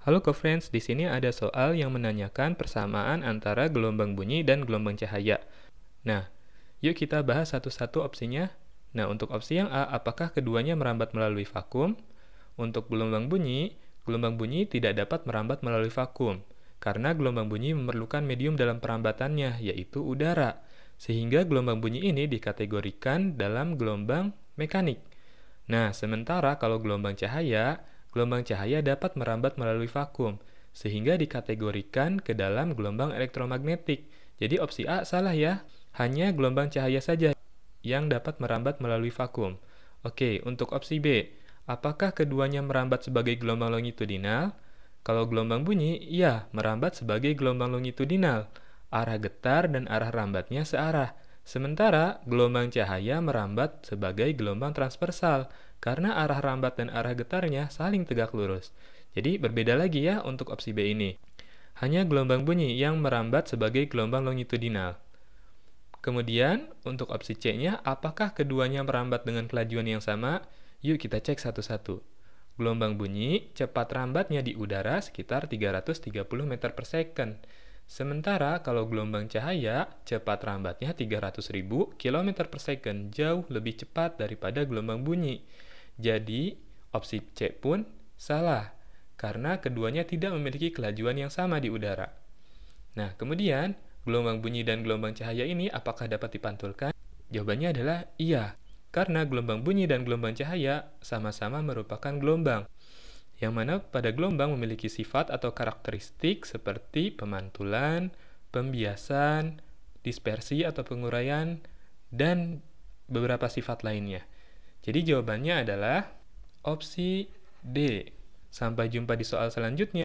Halo co-friends, di sini ada soal yang menanyakan persamaan antara gelombang bunyi dan gelombang cahaya. Nah, yuk kita bahas satu-satu opsinya. Nah, untuk opsi yang A, apakah keduanya merambat melalui vakum? Untuk gelombang bunyi, gelombang bunyi tidak dapat merambat melalui vakum, karena gelombang bunyi memerlukan medium dalam perambatannya, yaitu udara. Sehingga gelombang bunyi ini dikategorikan dalam gelombang mekanik. Nah, sementara kalau gelombang cahaya, Gelombang cahaya dapat merambat melalui vakum, sehingga dikategorikan ke dalam gelombang elektromagnetik. Jadi opsi A salah ya, hanya gelombang cahaya saja yang dapat merambat melalui vakum. Oke, untuk opsi B, apakah keduanya merambat sebagai gelombang longitudinal? Kalau gelombang bunyi, iya, merambat sebagai gelombang longitudinal. Arah getar dan arah rambatnya searah, Sementara gelombang cahaya merambat sebagai gelombang transversal karena arah rambat dan arah getarnya saling tegak lurus. Jadi berbeda lagi ya untuk opsi B ini. Hanya gelombang bunyi yang merambat sebagai gelombang longitudinal. Kemudian, untuk opsi C-nya, apakah keduanya merambat dengan kelajuan yang sama? Yuk kita cek satu-satu. Gelombang bunyi cepat rambatnya di udara sekitar 330 meter per second Sementara kalau gelombang cahaya, cepat rambatnya 300.000 km per second, jauh lebih cepat daripada gelombang bunyi. Jadi, opsi C pun salah, karena keduanya tidak memiliki kelajuan yang sama di udara. Nah, kemudian, gelombang bunyi dan gelombang cahaya ini apakah dapat dipantulkan? Jawabannya adalah iya, karena gelombang bunyi dan gelombang cahaya sama-sama merupakan gelombang yang mana pada gelombang memiliki sifat atau karakteristik seperti pemantulan, pembiasan, dispersi atau penguraian, dan beberapa sifat lainnya. Jadi jawabannya adalah opsi D. Sampai jumpa di soal selanjutnya.